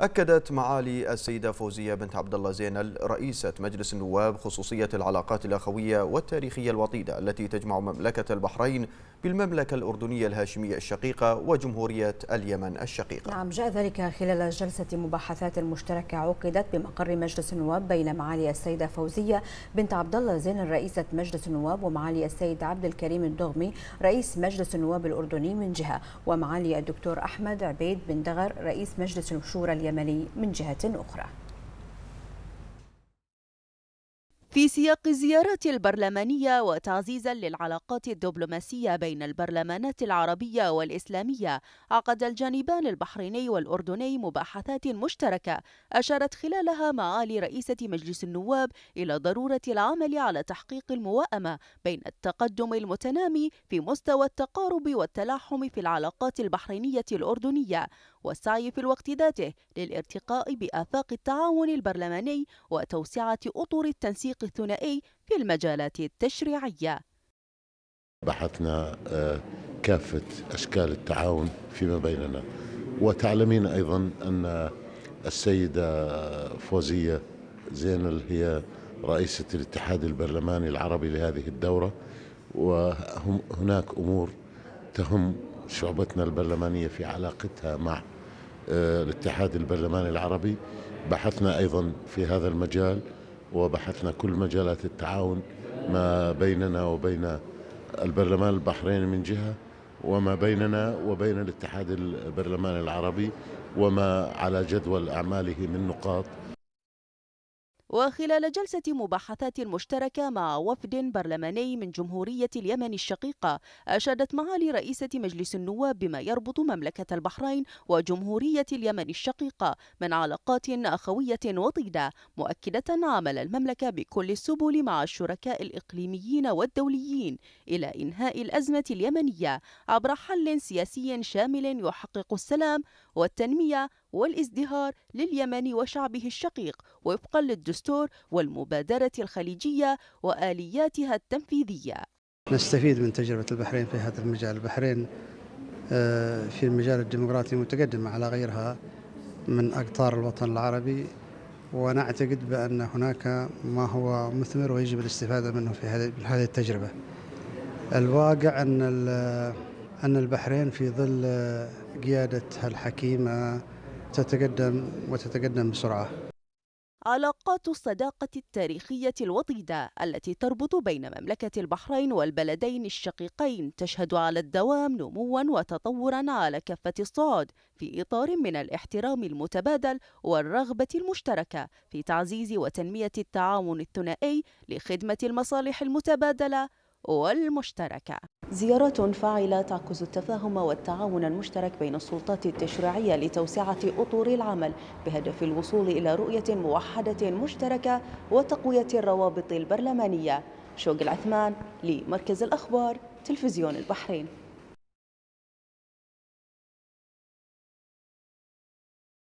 أكدت معالي السيدة فوزية بنت عبد الله زينل رئيسة مجلس النواب خصوصية العلاقات الأخوية والتاريخية الوطيدة التي تجمع مملكة البحرين بالمملكة الأردنية الهاشمية الشقيقة وجمهورية اليمن الشقيقة نعم جاء ذلك خلال جلسة مباحثات مشتركة عقدت بمقر مجلس النواب بين معالي السيدة فوزية بنت عبد الله زينل رئيسة مجلس النواب ومعالي السيد عبد الكريم الدغمي رئيس مجلس النواب الأردني من جهة ومعالي الدكتور أحمد عبيد بن دغر رئيس مجلس الشورى اليمن اليمني من جهة أخرى في سياق الزيارات البرلمانية وتعزيزا للعلاقات الدبلوماسية بين البرلمانات العربية والإسلامية عقد الجانبان البحريني والأردني مباحثات مشتركة أشارت خلالها معالي رئيسة مجلس النواب إلى ضرورة العمل على تحقيق الموائمة بين التقدم المتنامي في مستوى التقارب والتلاحم في العلاقات البحرينية الأردنية والسعي في الوقت ذاته للارتقاء بآفاق التعاون البرلماني وتوسعة أطر التنسيق الثنائي في المجالات التشريعية بحثنا آه، كافة أشكال التعاون فيما بيننا وتعلمين أيضا أن السيدة فوزية زينل هي رئيسة الاتحاد البرلماني العربي لهذه الدورة وهناك أمور تهم شعبتنا البرلمانية في علاقتها مع آه، الاتحاد البرلماني العربي بحثنا أيضا في هذا المجال وبحثنا كل مجالات التعاون ما بيننا وبين البرلمان البحريني من جهة وما بيننا وبين الاتحاد البرلماني العربي وما على جدول أعماله من نقاط وخلال جلسة مباحثات مشتركة مع وفد برلماني من جمهورية اليمن الشقيقة أشادت معالي رئيسة مجلس النواب بما يربط مملكة البحرين وجمهورية اليمن الشقيقة من علاقات أخوية وطيدة مؤكدة عمل المملكة بكل السبل مع الشركاء الإقليميين والدوليين إلى إنهاء الأزمة اليمنية عبر حل سياسي شامل يحقق السلام والتنمية والازدهار لليمن وشعبه الشقيق وفقا للدستور والمبادرة الخليجية وآلياتها التنفيذية نستفيد من تجربة البحرين في هذا المجال البحرين آه، في المجال الديمقراطي متقدمة على غيرها من أقطار الوطن العربي ونعتقد بأن هناك ما هو مثمر ويجب الاستفادة منه في هذه التجربة الواقع أن أن البحرين في ظل آه، قيادتها الحكيمة تتقدم وتتقدم بسرعة علاقات الصداقة التاريخية الوطيدة التي تربط بين مملكة البحرين والبلدين الشقيقين تشهد على الدوام نموا وتطورا على كافة الصعد في إطار من الاحترام المتبادل والرغبة المشتركة في تعزيز وتنمية التعاون الثنائي لخدمة المصالح المتبادلة والمشتركة زيارات فاعلة تعكس التفاهم والتعاون المشترك بين السلطات التشريعية لتوسعة أطور العمل بهدف الوصول إلى رؤية موحدة مشتركة وتقوية الروابط البرلمانية شوق العثمان لمركز الأخبار تلفزيون البحرين